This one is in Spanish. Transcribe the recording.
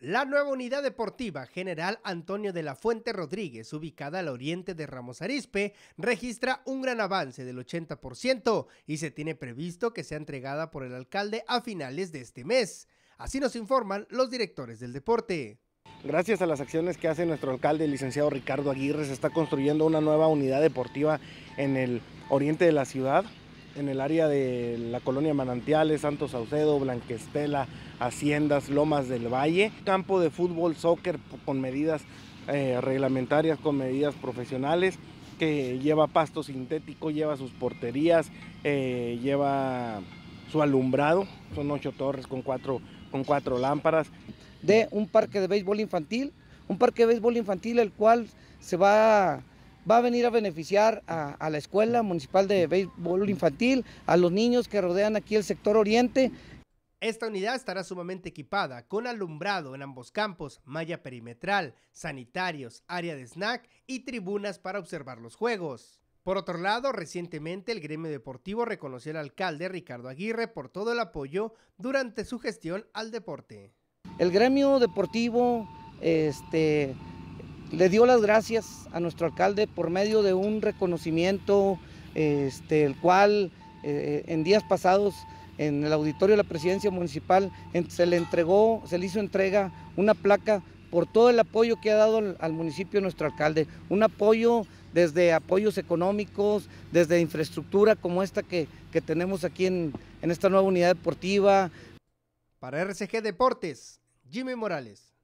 La nueva unidad deportiva General Antonio de la Fuente Rodríguez, ubicada al oriente de Ramos Arispe, registra un gran avance del 80% y se tiene previsto que sea entregada por el alcalde a finales de este mes. Así nos informan los directores del deporte. Gracias a las acciones que hace nuestro alcalde, el licenciado Ricardo Aguirre, se está construyendo una nueva unidad deportiva en el oriente de la ciudad en el área de la colonia Manantiales, Santos Saucedo, Blanquestela, Haciendas, Lomas del Valle, campo de fútbol, soccer con medidas eh, reglamentarias, con medidas profesionales, que lleva pasto sintético, lleva sus porterías, eh, lleva su alumbrado, son ocho torres con cuatro, con cuatro lámparas. De un parque de béisbol infantil, un parque de béisbol infantil el cual se va va a venir a beneficiar a, la Escuela Municipal de Béisbol Infantil, a los niños que rodean aquí el sector oriente. Esta unidad estará sumamente equipada con alumbrado en ambos campos, malla perimetral, sanitarios, área de snack y tribunas para observar los juegos. Por otro lado, recientemente el gremio deportivo reconoció al alcalde Ricardo Aguirre por todo el apoyo durante su gestión al deporte. El gremio deportivo este, le dio las gracias a nuestro alcalde por medio de un reconocimiento, este, el cual eh, en días pasados en el auditorio de la presidencia municipal se le entregó, se le hizo entrega una placa por todo el apoyo que ha dado al, municipio nuestro alcalde, un apoyo desde apoyos económicos, desde infraestructura como esta que, tenemos aquí en, en esta nueva unidad deportiva. Para RCG Deportes, Jimmy Morales.